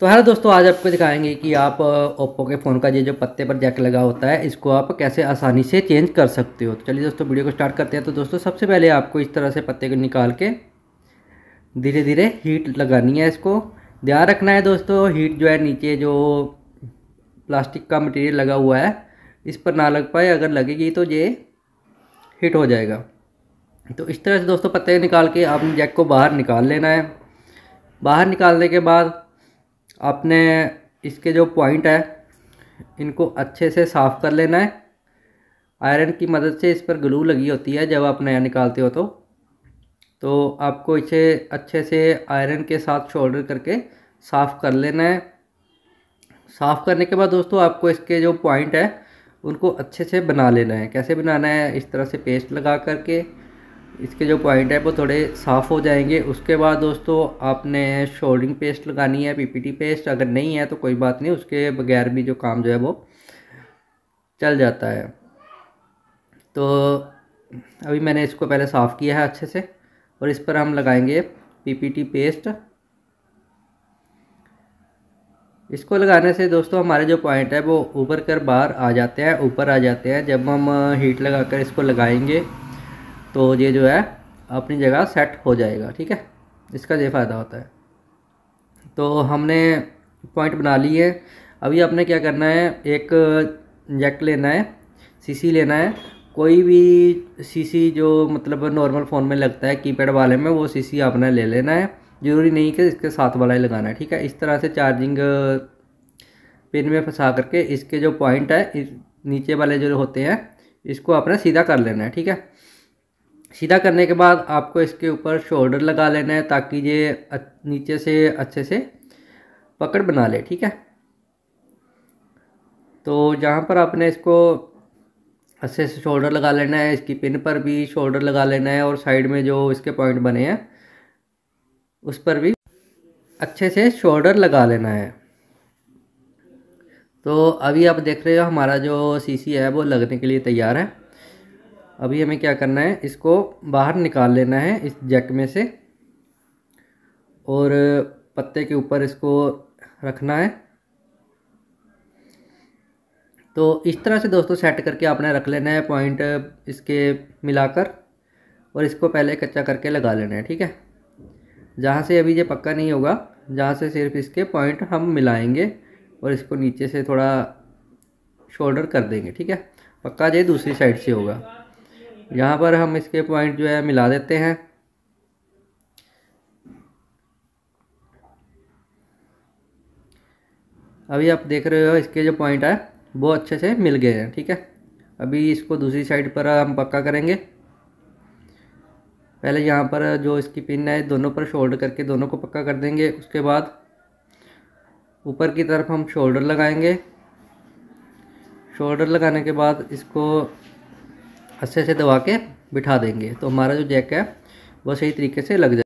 तो हेलो दोस्तों आज आपको दिखाएंगे कि आप ओप्पो के फ़ोन का ये जो पत्ते पर जैक लगा होता है इसको आप कैसे आसानी से चेंज कर सकते हो तो चलिए दोस्तों वीडियो को स्टार्ट करते हैं तो दोस्तों सबसे पहले आपको इस तरह से पत्ते को निकाल के धीरे धीरे हीट लगानी है इसको ध्यान रखना है दोस्तों हीट जो है नीचे जो प्लास्टिक का मटेरियल लगा हुआ है इस पर ना लग पाए अगर लगेगी तो ये हीट हो जाएगा तो इस तरह से दोस्तों पत्ते निकाल के आपने जैक को बाहर निकाल लेना है बाहर निकालने के बाद आपने इसके जो पॉइंट है इनको अच्छे से साफ़ कर लेना है आयरन की मदद से इस पर ग्लू लगी होती है जब आप नया निकालते हो तो तो आपको इसे अच्छे से आयरन के साथ शोल्डर करके साफ़ कर लेना है साफ़ करने के बाद दोस्तों आपको इसके जो पॉइंट है उनको अच्छे से बना लेना है कैसे बनाना है इस तरह से पेस्ट लगा करके इसके जो पॉइंट है वो थोड़े साफ़ हो जाएंगे उसके बाद दोस्तों आपने शोल्डिंग पेस्ट लगानी है पीपीटी पेस्ट अगर नहीं है तो कोई बात नहीं उसके बगैर भी जो काम जो है वो चल जाता है तो अभी मैंने इसको पहले साफ़ किया है अच्छे से और इस पर हम लगाएंगे पीपीटी पेस्ट इसको लगाने से दोस्तों हमारे जो पॉइंट है वो ऊपर कर बाहर आ जाते हैं ऊपर आ जाते हैं जब हम हीट लगा कर इसको लगाएंगे तो ये जो है अपनी जगह सेट हो जाएगा ठीक है इसका ये फ़ायदा होता है तो हमने पॉइंट बना ली है अभी आपने क्या करना है एक जैक लेना है सीसी लेना है कोई भी सीसी जो मतलब नॉर्मल फ़ोन में लगता है कीपैड वाले में वो सीसी आपने ले लेना है ज़रूरी नहीं कि इसके साथ वाला ही लगाना है ठीक है इस तरह से चार्जिंग पिन में फंसा करके इसके जो पॉइंट है नीचे वाले जो होते हैं इसको आपने सीधा कर लेना है ठीक है सीधा करने के बाद आपको इसके ऊपर शोल्डर लगा लेना है ताकि ये नीचे से अच्छे से पकड़ बना ले ठीक है तो जहाँ पर आपने इसको अच्छे से शोल्डर लगा लेना है इसकी पिन पर भी शोल्डर लगा लेना है और साइड में जो इसके पॉइंट बने हैं उस पर भी अच्छे से शोल्डर लगा लेना है तो अभी आप देख रहे हो हमारा जो सीसी है वो लगने के लिए तैयार है अभी हमें क्या करना है इसको बाहर निकाल लेना है इस जैक में से और पत्ते के ऊपर इसको रखना है तो इस तरह से दोस्तों सेट करके आपने रख लेना है पॉइंट इसके मिलाकर और इसको पहले कच्चा करके लगा लेना है ठीक है जहाँ से अभी ये पक्का नहीं होगा जहाँ से सिर्फ इसके पॉइंट हम मिलाएंगे और इसको नीचे से थोड़ा शोल्डर कर देंगे ठीक है पक्का जो दूसरी साइड से होगा यहाँ पर हम इसके पॉइंट जो है मिला देते हैं अभी आप देख रहे हो इसके जो पॉइंट है वो अच्छे से मिल गए हैं ठीक है अभी इसको दूसरी साइड पर हम पक्का करेंगे पहले यहाँ पर जो इसकी पिन है दोनों पर शोल्डर करके दोनों को पक्का कर देंगे उसके बाद ऊपर की तरफ हम शोल्डर लगाएंगे शोल्डर लगाने के बाद इसको अच्छे से दबा के बिठा देंगे तो हमारा जो जैक है वो सही तरीके से लग जाए